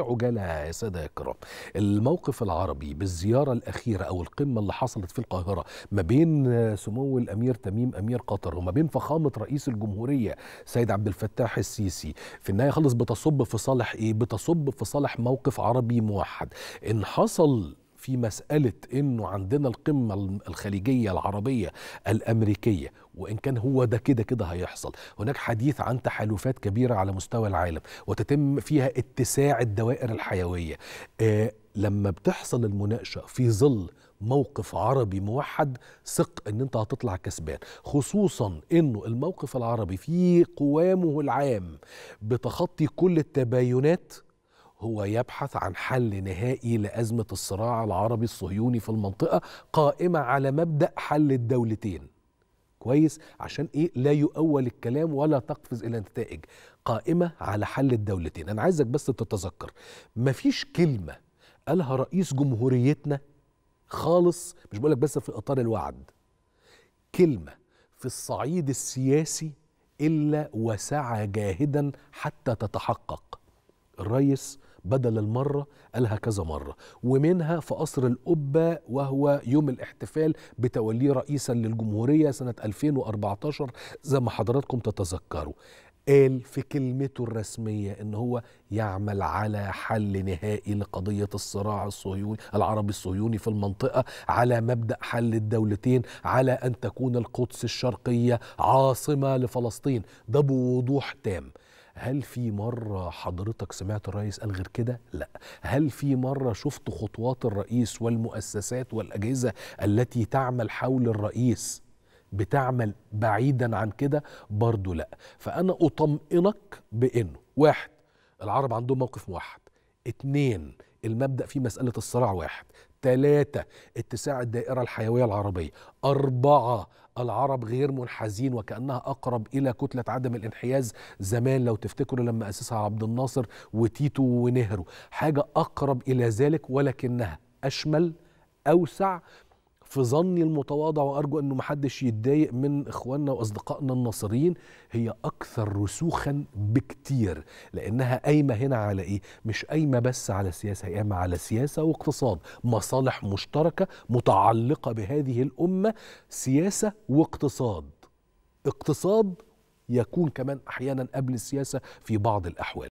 عجالة يا سادة الكرام الموقف العربي بالزيارة الأخيرة أو القمة اللي حصلت في القاهرة ما بين سمو الأمير تميم أمير قطر وما بين فخامة رئيس الجمهورية سيد عبد الفتاح السيسي في النهاية خلص بتصب في صالح إيه؟ بتصب في صالح موقف عربي موحد إن حصل في مسألة أنه عندنا القمة الخليجية العربية الأمريكية وإن كان هو ده كده كده هيحصل هناك حديث عن تحالفات كبيرة على مستوى العالم وتتم فيها اتساع الدوائر الحيوية آه لما بتحصل المناقشة في ظل موقف عربي موحد ثق ان انت هتطلع كسبان خصوصا انه الموقف العربي في قوامه العام بتخطي كل التباينات هو يبحث عن حل نهائي لأزمة الصراع العربي الصهيوني في المنطقة قائمة على مبدأ حل الدولتين كويس عشان ايه لا يؤول الكلام ولا تقفز الى نتائج قائمه على حل الدولتين انا عايزك بس تتذكر مفيش كلمه قالها رئيس جمهوريتنا خالص مش بقولك بس في اطار الوعد كلمه في الصعيد السياسي الا وسعى جاهدا حتى تتحقق الريس بدل المرة قالها كذا مرة ومنها في قصر القبة وهو يوم الاحتفال بتوليه رئيسا للجمهورية سنة 2014 زي ما حضراتكم تتذكروا قال في كلمته الرسمية إن هو يعمل على حل نهائي لقضية الصراع الصهيوني العربي الصهيوني في المنطقة على مبدأ حل الدولتين على أن تكون القدس الشرقية عاصمة لفلسطين ده بوضوح تام هل في مرة حضرتك سمعت الرئيس قال غير كده؟ لا هل في مرة شفت خطوات الرئيس والمؤسسات والأجهزة التي تعمل حول الرئيس بتعمل بعيدا عن كده برضو لا فأنا أطمئنك بأنه واحد العرب عندهم موقف موحد اتنين المبدأ في مسألة الصراع واحد ثلاثة اتساع الدائرة الحيوية العربية أربعة العرب غير منحازين وكأنها أقرب إلى كتلة عدم الانحياز زمان لو تفتكروا لما أسسها عبد الناصر وتيتو ونهرو حاجة أقرب إلى ذلك ولكنها أشمل أوسع في ظني المتواضع وارجو انه محدش يتضايق من اخواننا واصدقائنا الناصريين هي اكثر رسوخا بكتير لانها قايمه هنا على ايه؟ مش قايمه بس على سياسه هي قايمه على سياسه واقتصاد مصالح مشتركه متعلقه بهذه الامه سياسه واقتصاد اقتصاد يكون كمان احيانا قبل السياسه في بعض الاحوال